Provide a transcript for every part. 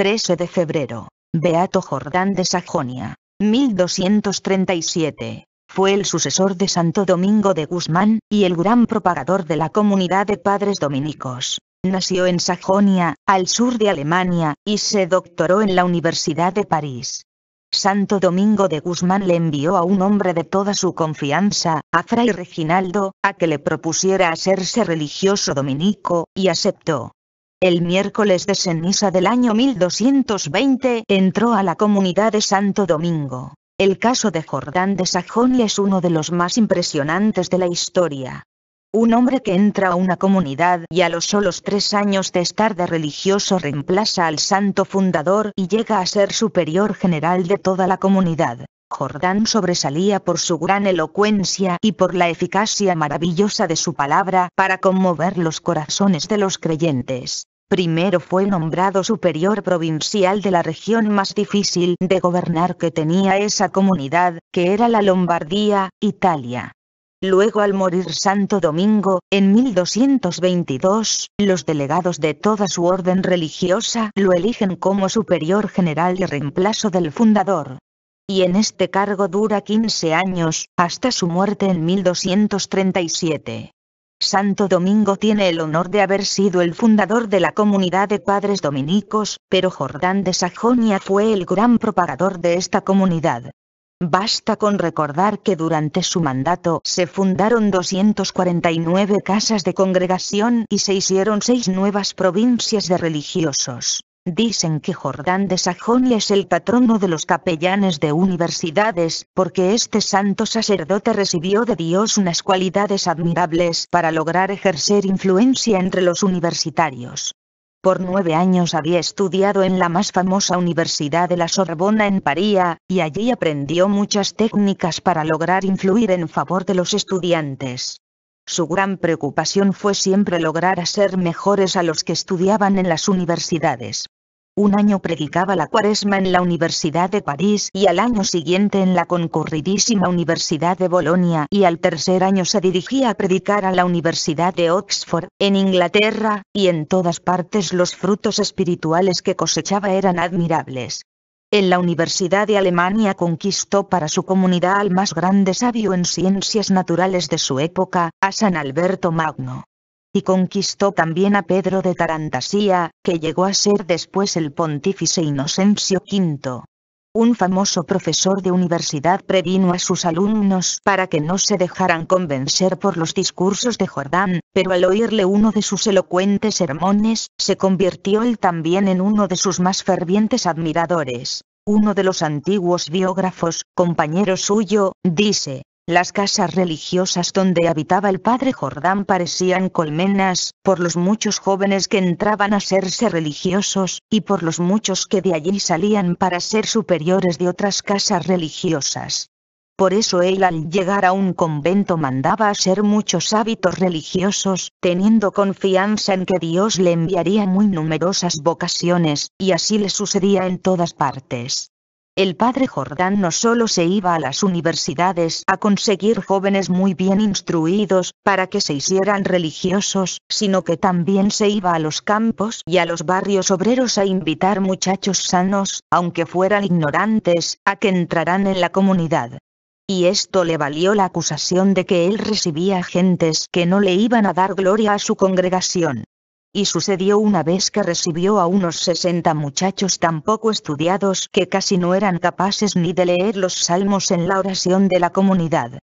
13 de febrero. Beato Jordán de Sajonia. 1237. Fue el sucesor de Santo Domingo de Guzmán, y el gran propagador de la comunidad de padres dominicos. Nació en Sajonia, al sur de Alemania, y se doctoró en la Universidad de París. Santo Domingo de Guzmán le envió a un hombre de toda su confianza, a Fray Reginaldo, a que le propusiera hacerse religioso dominico, y aceptó. El miércoles de ceniza del año 1220 entró a la comunidad de Santo Domingo. El caso de Jordán de Sajón es uno de los más impresionantes de la historia. Un hombre que entra a una comunidad y a los solos tres años de estar de religioso reemplaza al santo fundador y llega a ser superior general de toda la comunidad. Jordán sobresalía por su gran elocuencia y por la eficacia maravillosa de su palabra para conmover los corazones de los creyentes. Primero fue nombrado superior provincial de la región más difícil de gobernar que tenía esa comunidad, que era la Lombardía, Italia. Luego al morir Santo Domingo, en 1222, los delegados de toda su orden religiosa lo eligen como superior general y reemplazo del fundador. Y en este cargo dura 15 años, hasta su muerte en 1237. Santo Domingo tiene el honor de haber sido el fundador de la comunidad de padres dominicos, pero Jordán de Sajonia fue el gran propagador de esta comunidad. Basta con recordar que durante su mandato se fundaron 249 casas de congregación y se hicieron seis nuevas provincias de religiosos. Dicen que Jordán de Sajonia es el patrono de los capellanes de universidades, porque este santo sacerdote recibió de Dios unas cualidades admirables para lograr ejercer influencia entre los universitarios. Por nueve años había estudiado en la más famosa universidad de la Sorbona en Paría, y allí aprendió muchas técnicas para lograr influir en favor de los estudiantes. Su gran preocupación fue siempre lograr hacer mejores a los que estudiaban en las universidades. Un año predicaba la cuaresma en la Universidad de París y al año siguiente en la concurridísima Universidad de Bolonia y al tercer año se dirigía a predicar a la Universidad de Oxford, en Inglaterra, y en todas partes los frutos espirituales que cosechaba eran admirables. En la Universidad de Alemania conquistó para su comunidad al más grande sabio en ciencias naturales de su época, a San Alberto Magno y conquistó también a Pedro de Tarantasía, que llegó a ser después el pontífice Inocencio V. Un famoso profesor de universidad previno a sus alumnos para que no se dejaran convencer por los discursos de Jordán, pero al oírle uno de sus elocuentes sermones, se convirtió él también en uno de sus más fervientes admiradores. Uno de los antiguos biógrafos, compañero suyo, dice, las casas religiosas donde habitaba el padre Jordán parecían colmenas, por los muchos jóvenes que entraban a serse religiosos, y por los muchos que de allí salían para ser superiores de otras casas religiosas. Por eso él al llegar a un convento mandaba hacer muchos hábitos religiosos, teniendo confianza en que Dios le enviaría muy numerosas vocaciones, y así le sucedía en todas partes. El padre Jordán no solo se iba a las universidades a conseguir jóvenes muy bien instruidos, para que se hicieran religiosos, sino que también se iba a los campos y a los barrios obreros a invitar muchachos sanos, aunque fueran ignorantes, a que entraran en la comunidad. Y esto le valió la acusación de que él recibía gentes que no le iban a dar gloria a su congregación y sucedió una vez que recibió a unos 60 muchachos tan poco estudiados que casi no eran capaces ni de leer los salmos en la oración de la comunidad.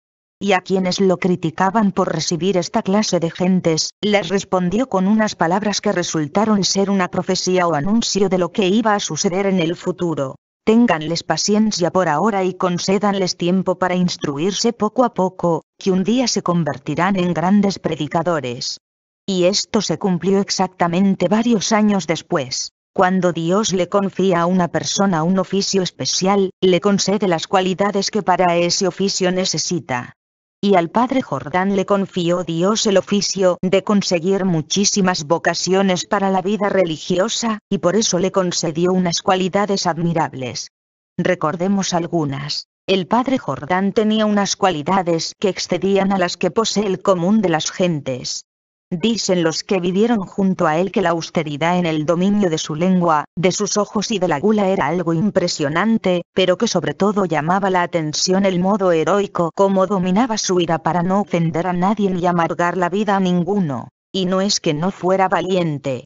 Y a quienes lo criticaban por recibir esta clase de gentes, les respondió con unas palabras que resultaron ser una profecía o anuncio de lo que iba a suceder en el futuro. Ténganles paciencia por ahora y concédanles tiempo para instruirse poco a poco, que un día se convertirán en grandes predicadores. Y esto se cumplió exactamente varios años después. Cuando Dios le confía a una persona un oficio especial, le concede las cualidades que para ese oficio necesita. Y al padre Jordán le confió Dios el oficio de conseguir muchísimas vocaciones para la vida religiosa, y por eso le concedió unas cualidades admirables. Recordemos algunas. El padre Jordán tenía unas cualidades que excedían a las que posee el común de las gentes. Dicen los que vivieron junto a él que la austeridad en el dominio de su lengua, de sus ojos y de la gula era algo impresionante, pero que sobre todo llamaba la atención el modo heroico como dominaba su ira para no ofender a nadie ni amargar la vida a ninguno. Y no es que no fuera valiente,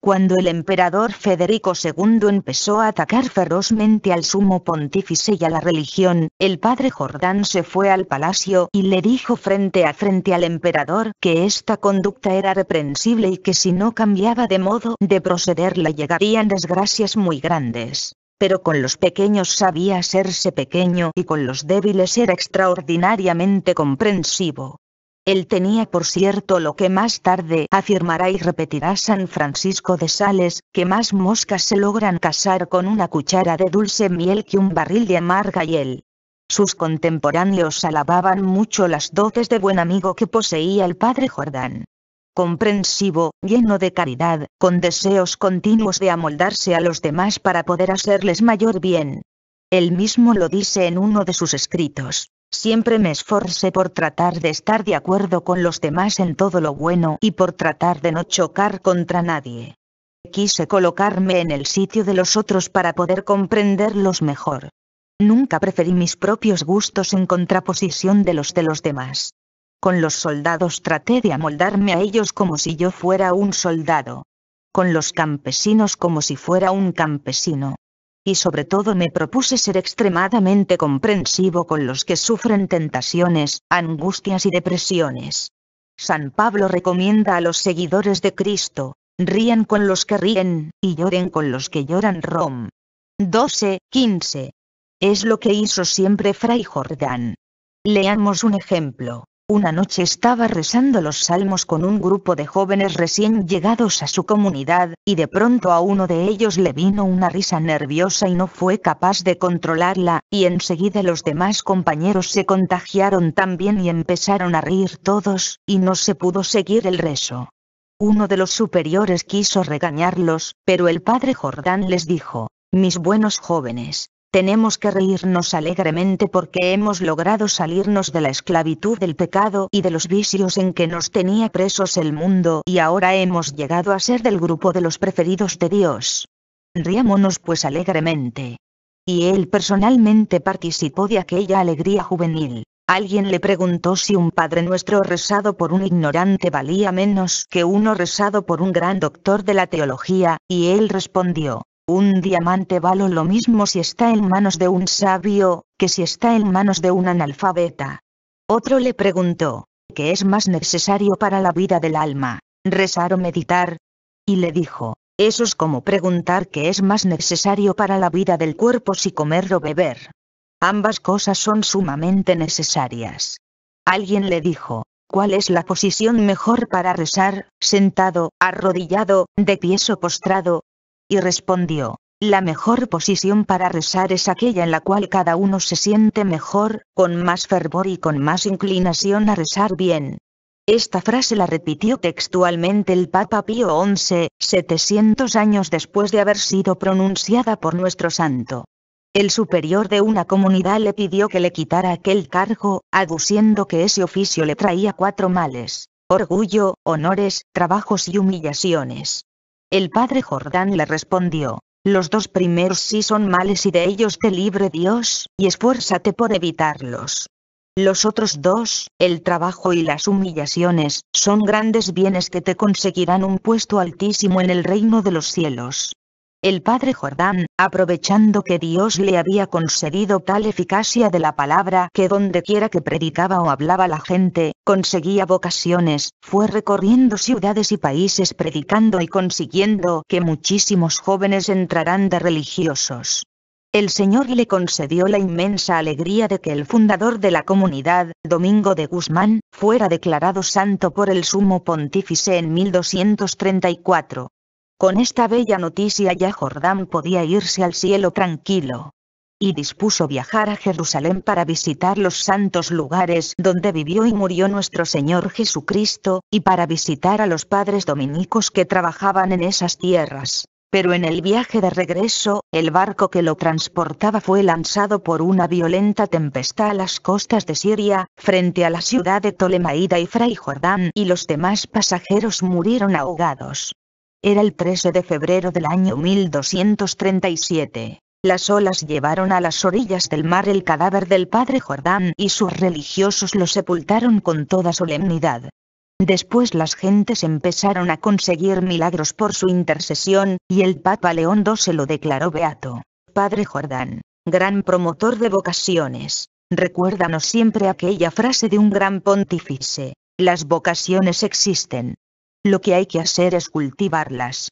cuando el emperador Federico II empezó a atacar ferozmente al sumo pontífice y a la religión, el padre Jordán se fue al palacio y le dijo frente a frente al emperador que esta conducta era reprensible y que si no cambiaba de modo de proceder le llegarían desgracias muy grandes pero con los pequeños sabía hacerse pequeño y con los débiles era extraordinariamente comprensivo. Él tenía por cierto lo que más tarde afirmará y repetirá San Francisco de Sales, que más moscas se logran casar con una cuchara de dulce miel que un barril de amarga hiel. Sus contemporáneos alababan mucho las dotes de buen amigo que poseía el padre Jordán. Comprensivo, lleno de caridad, con deseos continuos de amoldarse a los demás para poder hacerles mayor bien. Él mismo lo dice en uno de sus escritos. Siempre me esforcé por tratar de estar de acuerdo con los demás en todo lo bueno y por tratar de no chocar contra nadie. Quise colocarme en el sitio de los otros para poder comprenderlos mejor. Nunca preferí mis propios gustos en contraposición de los de los demás. Con los soldados traté de amoldarme a ellos como si yo fuera un soldado. Con los campesinos como si fuera un campesino y sobre todo me propuse ser extremadamente comprensivo con los que sufren tentaciones, angustias y depresiones. San Pablo recomienda a los seguidores de Cristo, rían con los que ríen, y lloren con los que lloran. Rom. 12, 15. Es lo que hizo siempre Fray Jordán. Leamos un ejemplo. Una noche estaba rezando los salmos con un grupo de jóvenes recién llegados a su comunidad, y de pronto a uno de ellos le vino una risa nerviosa y no fue capaz de controlarla, y enseguida los demás compañeros se contagiaron también y empezaron a reír todos, y no se pudo seguir el rezo. Uno de los superiores quiso regañarlos, pero el padre Jordán les dijo, mis buenos jóvenes, tenemos que reírnos alegremente porque hemos logrado salirnos de la esclavitud del pecado y de los vicios en que nos tenía presos el mundo y ahora hemos llegado a ser del grupo de los preferidos de Dios. Riámonos pues alegremente. Y él personalmente participó de aquella alegría juvenil. Alguien le preguntó si un Padre Nuestro rezado por un ignorante valía menos que uno rezado por un gran doctor de la teología, y él respondió, un diamante vale lo mismo si está en manos de un sabio, que si está en manos de un analfabeta. Otro le preguntó, ¿qué es más necesario para la vida del alma, rezar o meditar? Y le dijo, eso es como preguntar qué es más necesario para la vida del cuerpo si comer o beber. Ambas cosas son sumamente necesarias. Alguien le dijo, ¿cuál es la posición mejor para rezar, sentado, arrodillado, de pie o postrado? y respondió, la mejor posición para rezar es aquella en la cual cada uno se siente mejor, con más fervor y con más inclinación a rezar bien. Esta frase la repitió textualmente el Papa Pío XI, 700 años después de haber sido pronunciada por nuestro santo. El superior de una comunidad le pidió que le quitara aquel cargo, aduciendo que ese oficio le traía cuatro males, orgullo, honores, trabajos y humillaciones. El padre Jordán le respondió, los dos primeros sí son males y de ellos te libre Dios, y esfuérzate por evitarlos. Los otros dos, el trabajo y las humillaciones, son grandes bienes que te conseguirán un puesto altísimo en el reino de los cielos. El padre Jordán, aprovechando que Dios le había concedido tal eficacia de la palabra que dondequiera que predicaba o hablaba la gente, conseguía vocaciones, fue recorriendo ciudades y países predicando y consiguiendo que muchísimos jóvenes entraran de religiosos. El Señor le concedió la inmensa alegría de que el fundador de la comunidad, Domingo de Guzmán, fuera declarado santo por el sumo pontífice en 1234. Con esta bella noticia ya Jordán podía irse al cielo tranquilo. Y dispuso viajar a Jerusalén para visitar los santos lugares donde vivió y murió nuestro Señor Jesucristo, y para visitar a los padres dominicos que trabajaban en esas tierras. Pero en el viaje de regreso, el barco que lo transportaba fue lanzado por una violenta tempestad a las costas de Siria, frente a la ciudad de Tolemaida y Fray Jordán y los demás pasajeros murieron ahogados. Era el 13 de febrero del año 1237. Las olas llevaron a las orillas del mar el cadáver del padre Jordán y sus religiosos lo sepultaron con toda solemnidad. Después las gentes empezaron a conseguir milagros por su intercesión, y el Papa León II se lo declaró beato. Padre Jordán, gran promotor de vocaciones, recuérdanos siempre aquella frase de un gran pontífice, las vocaciones existen, lo que hay que hacer es cultivarlas.